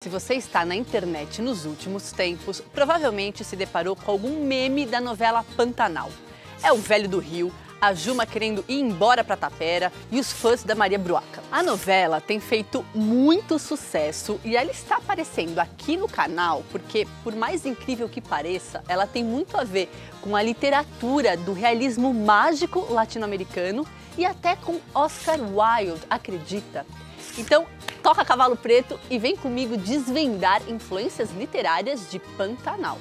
Se você está na internet nos últimos tempos, provavelmente se deparou com algum meme da novela Pantanal. É o velho do Rio, a Juma querendo ir embora para Tapera e os fãs da Maria Bruaca. A novela tem feito muito sucesso e ela está aparecendo aqui no canal porque, por mais incrível que pareça, ela tem muito a ver com a literatura do realismo mágico latino-americano e até com Oscar Wilde, acredita? Então, Toca Cavalo Preto e vem comigo desvendar influências literárias de Pantanal.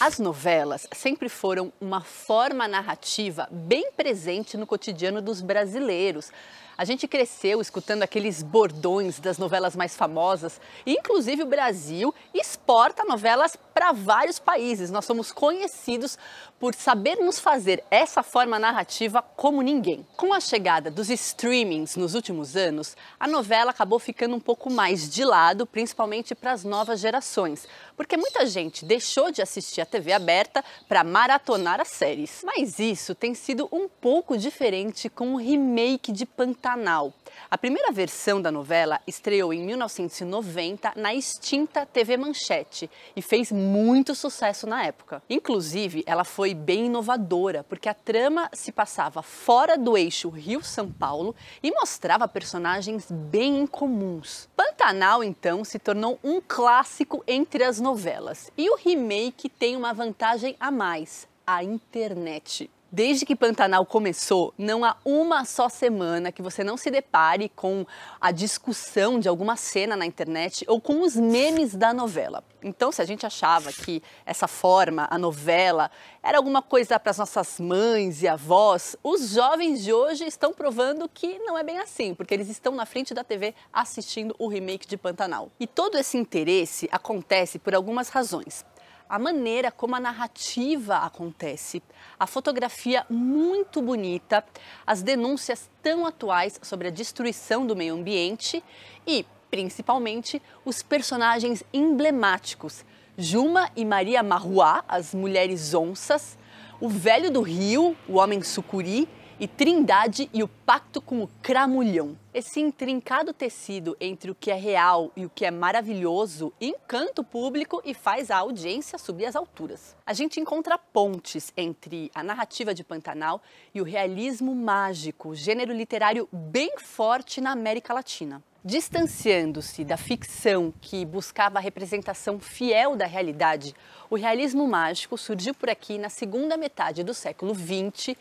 As novelas sempre foram uma forma narrativa bem presente no cotidiano dos brasileiros. A gente cresceu escutando aqueles bordões das novelas mais famosas. E, inclusive, o Brasil exporta novelas para vários países. Nós somos conhecidos por sabermos fazer essa forma narrativa como ninguém. Com a chegada dos streamings nos últimos anos, a novela acabou ficando um pouco mais de lado, principalmente para as novas gerações, porque muita gente deixou de assistir a TV aberta para maratonar as séries. Mas isso tem sido um pouco diferente com o remake de Pantanal. A primeira versão da novela estreou em 1990 na extinta TV Manchete e fez muito sucesso na época. Inclusive, ela foi foi bem inovadora, porque a trama se passava fora do eixo Rio-São Paulo e mostrava personagens bem incomuns. Pantanal, então, se tornou um clássico entre as novelas. E o remake tem uma vantagem a mais: a internet. Desde que Pantanal começou, não há uma só semana que você não se depare com a discussão de alguma cena na internet ou com os memes da novela. Então, se a gente achava que essa forma, a novela, era alguma coisa para as nossas mães e avós, os jovens de hoje estão provando que não é bem assim, porque eles estão na frente da TV assistindo o remake de Pantanal. E todo esse interesse acontece por algumas razões a maneira como a narrativa acontece, a fotografia muito bonita, as denúncias tão atuais sobre a destruição do meio ambiente e, principalmente, os personagens emblemáticos. Juma e Maria Marruá, as mulheres onças, o velho do rio, o homem sucuri e Trindade e o Pacto com o Cramulhão. Esse intrincado tecido entre o que é real e o que é maravilhoso encanta o público e faz a audiência subir às alturas. A gente encontra pontes entre a narrativa de Pantanal e o realismo mágico, gênero literário bem forte na América Latina. Distanciando-se da ficção que buscava a representação fiel da realidade, o realismo mágico surgiu por aqui na segunda metade do século XX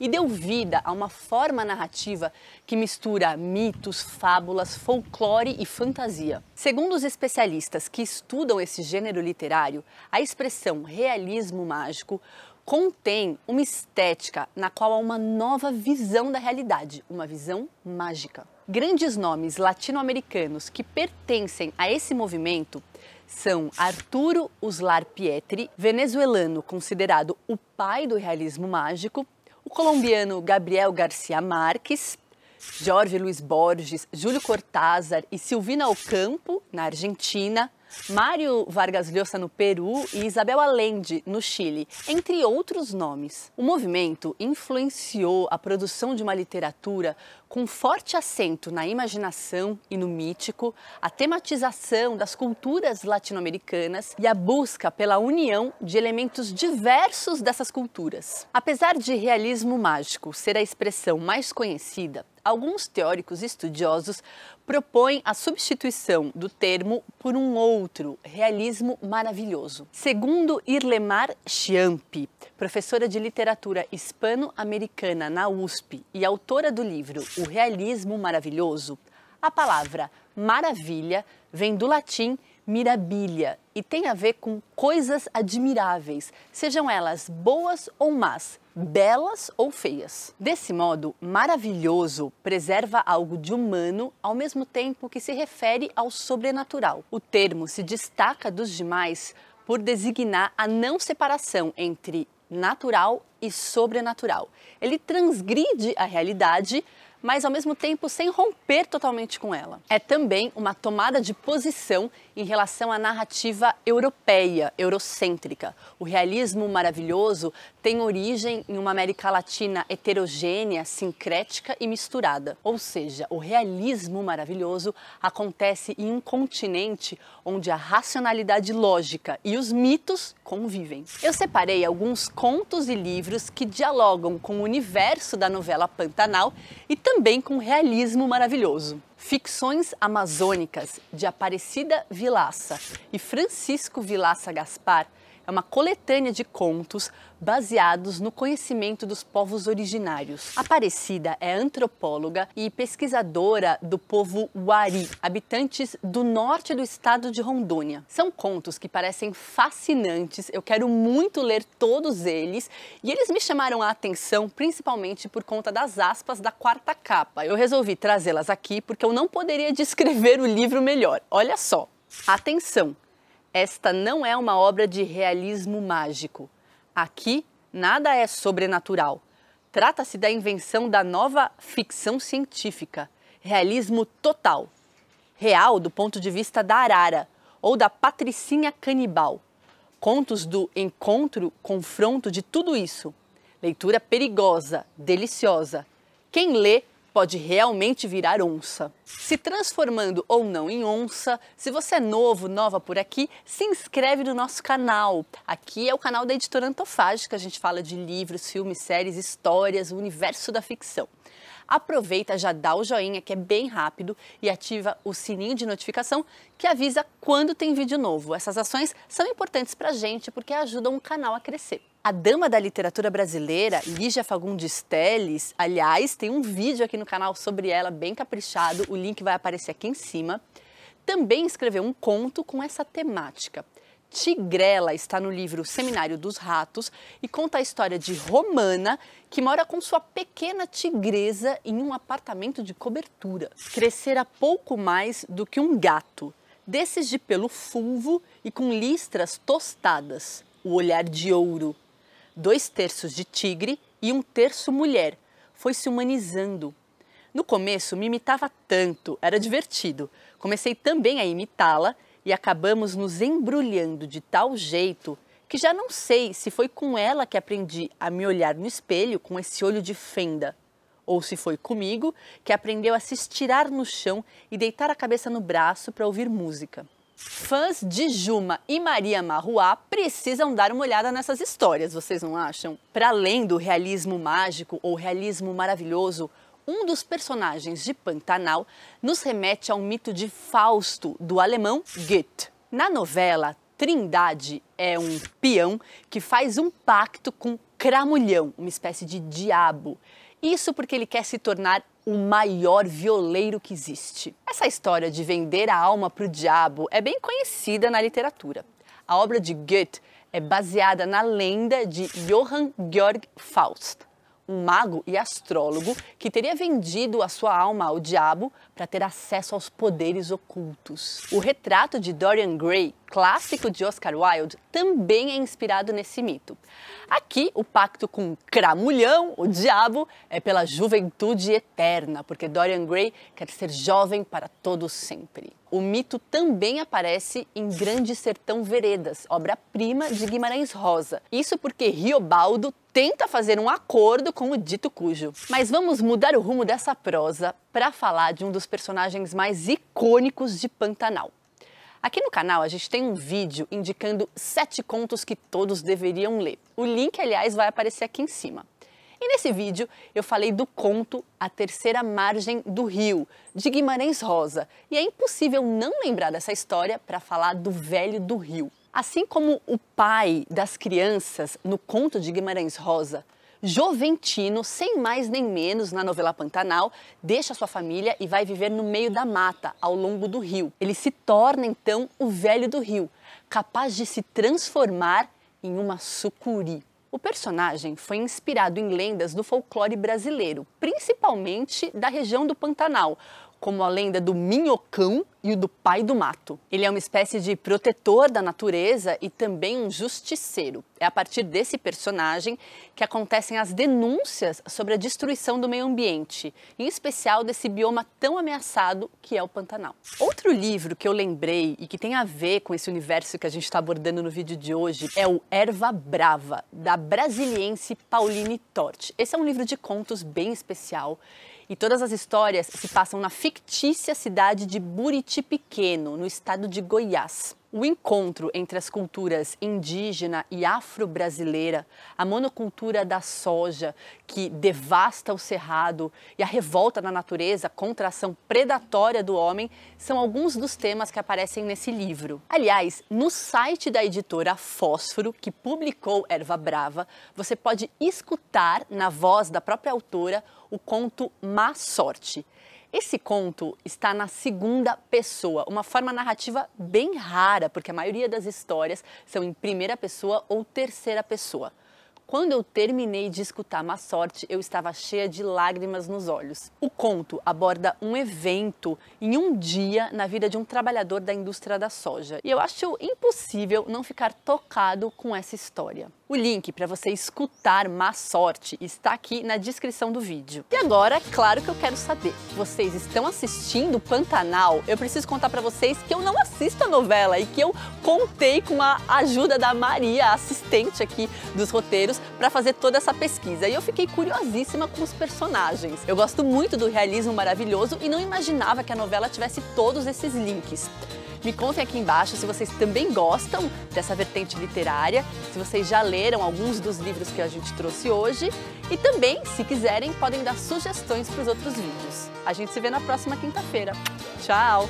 e deu vida a uma forma narrativa que mistura mitos, fábulas, folclore e fantasia. Segundo os especialistas que estudam esse gênero literário, a expressão realismo mágico contém uma estética na qual há uma nova visão da realidade, uma visão mágica. Grandes nomes latino-americanos que pertencem a esse movimento são Arturo Uslar Pietri, venezuelano considerado o pai do realismo mágico, o colombiano Gabriel Garcia Marques, Jorge Luiz Borges, Júlio Cortázar e Silvina Ocampo, na Argentina, Mário Vargas Llosa no Peru e Isabel Allende no Chile, entre outros nomes. O movimento influenciou a produção de uma literatura com forte assento na imaginação e no mítico, a tematização das culturas latino-americanas e a busca pela união de elementos diversos dessas culturas. Apesar de realismo mágico ser a expressão mais conhecida, alguns teóricos estudiosos propõem a substituição do termo por um outro, realismo maravilhoso. Segundo Irlemar Chiampi, professora de literatura hispano-americana na USP e autora do livro O Realismo Maravilhoso, a palavra maravilha vem do latim mirabilia e tem a ver com coisas admiráveis, sejam elas boas ou más belas ou feias. Desse modo, maravilhoso preserva algo de humano ao mesmo tempo que se refere ao sobrenatural. O termo se destaca dos demais por designar a não separação entre natural e sobrenatural. Ele transgride a realidade, mas ao mesmo tempo sem romper totalmente com ela. É também uma tomada de posição em relação à narrativa europeia, eurocêntrica. O realismo maravilhoso tem origem em uma América Latina heterogênea, sincrética e misturada. Ou seja, o realismo maravilhoso acontece em um continente onde a racionalidade lógica e os mitos convivem. Eu separei alguns contos e livros que dialogam com o universo da novela Pantanal e também também com realismo maravilhoso. Ficções amazônicas de Aparecida Vilaça e Francisco Vilaça Gaspar é uma coletânea de contos baseados no conhecimento dos povos originários. Aparecida é antropóloga e pesquisadora do povo Wari, habitantes do norte do estado de Rondônia. São contos que parecem fascinantes, eu quero muito ler todos eles e eles me chamaram a atenção principalmente por conta das aspas da quarta capa. Eu resolvi trazê-las aqui porque eu não poderia descrever o livro melhor. Olha só. Atenção! esta não é uma obra de realismo mágico. Aqui, nada é sobrenatural. Trata-se da invenção da nova ficção científica, realismo total. Real do ponto de vista da arara ou da patricinha canibal. Contos do encontro, confronto de tudo isso. Leitura perigosa, deliciosa. Quem lê pode realmente virar onça. Se transformando ou não em onça, se você é novo, nova por aqui, se inscreve no nosso canal. Aqui é o canal da editora Antofágica, a gente fala de livros, filmes, séries, histórias, o universo da ficção. Aproveita, já dá o joinha, que é bem rápido, e ativa o sininho de notificação que avisa quando tem vídeo novo. Essas ações são importantes para a gente porque ajudam o canal a crescer. A dama da literatura brasileira, Lígia Fagundes Telles, aliás, tem um vídeo aqui no canal sobre ela, bem caprichado, o link vai aparecer aqui em cima. Também escreveu um conto com essa temática. Tigrela está no livro Seminário dos Ratos e conta a história de Romana, que mora com sua pequena tigresa em um apartamento de cobertura. Crescera pouco mais do que um gato, desses de pelo fulvo e com listras tostadas, o olhar de ouro dois terços de tigre e um terço mulher. Foi se humanizando. No começo me imitava tanto, era divertido. Comecei também a imitá-la e acabamos nos embrulhando de tal jeito que já não sei se foi com ela que aprendi a me olhar no espelho com esse olho de fenda, ou se foi comigo que aprendeu a se estirar no chão e deitar a cabeça no braço para ouvir música. Fãs de Juma e Maria Marruá precisam dar uma olhada nessas histórias, vocês não acham? Para além do realismo mágico ou realismo maravilhoso, um dos personagens de Pantanal nos remete ao mito de Fausto, do alemão Goethe. Na novela, Trindade é um peão que faz um pacto com Cramulhão, uma espécie de diabo. Isso porque ele quer se tornar o maior violeiro que existe. Essa história de vender a alma para o diabo é bem conhecida na literatura. A obra de Goethe é baseada na lenda de Johann Georg Faust, um mago e astrólogo que teria vendido a sua alma ao diabo para ter acesso aos poderes ocultos. O retrato de Dorian Gray clássico de Oscar Wilde, também é inspirado nesse mito. Aqui, o pacto com Cramulhão, o diabo, é pela juventude eterna, porque Dorian Gray quer ser jovem para todo sempre. O mito também aparece em Grande Sertão Veredas, obra-prima de Guimarães Rosa. Isso porque Riobaldo tenta fazer um acordo com o dito cujo. Mas vamos mudar o rumo dessa prosa para falar de um dos personagens mais icônicos de Pantanal, Aqui no canal a gente tem um vídeo indicando sete contos que todos deveriam ler. O link, aliás, vai aparecer aqui em cima. E nesse vídeo eu falei do conto A Terceira Margem do Rio, de Guimarães Rosa, e é impossível não lembrar dessa história para falar do Velho do Rio. Assim como o pai das crianças no conto de Guimarães Rosa, Joventino, sem mais nem menos, na novela Pantanal, deixa sua família e vai viver no meio da mata, ao longo do rio. Ele se torna então o velho do rio, capaz de se transformar em uma sucuri. O personagem foi inspirado em lendas do folclore brasileiro, principalmente da região do Pantanal, como a lenda do minhocão e o do pai do mato. Ele é uma espécie de protetor da natureza e também um justiceiro. É a partir desse personagem que acontecem as denúncias sobre a destruição do meio ambiente, em especial desse bioma tão ameaçado que é o Pantanal. Outro livro que eu lembrei e que tem a ver com esse universo que a gente está abordando no vídeo de hoje é o Erva Brava, da brasiliense Pauline Torte. Esse é um livro de contos bem especial e todas as histórias se passam na fictícia cidade de Buriti Pequeno, no estado de Goiás. O encontro entre as culturas indígena e afro-brasileira, a monocultura da soja que devasta o cerrado e a revolta na natureza contra a ação predatória do homem são alguns dos temas que aparecem nesse livro. Aliás, no site da editora Fósforo, que publicou Erva Brava, você pode escutar na voz da própria autora o conto Má Sorte esse conto está na segunda pessoa, uma forma narrativa bem rara, porque a maioria das histórias são em primeira pessoa ou terceira pessoa. Quando eu terminei de escutar Má Sorte, eu estava cheia de lágrimas nos olhos. O conto aborda um evento em um dia na vida de um trabalhador da indústria da soja. E eu acho impossível não ficar tocado com essa história. O link para você escutar Má Sorte está aqui na descrição do vídeo. E agora, claro que eu quero saber, vocês estão assistindo Pantanal? Eu preciso contar para vocês que eu não assisto a novela e que eu contei com a ajuda da Maria, assistente aqui dos roteiros, vídeos para fazer toda essa pesquisa e eu fiquei curiosíssima com os personagens. Eu gosto muito do realismo maravilhoso e não imaginava que a novela tivesse todos esses links. Me contem aqui embaixo se vocês também gostam dessa vertente literária, se vocês já leram alguns dos livros que a gente trouxe hoje e também, se quiserem, podem dar sugestões para os outros vídeos. A gente se vê na próxima quinta-feira. Tchau!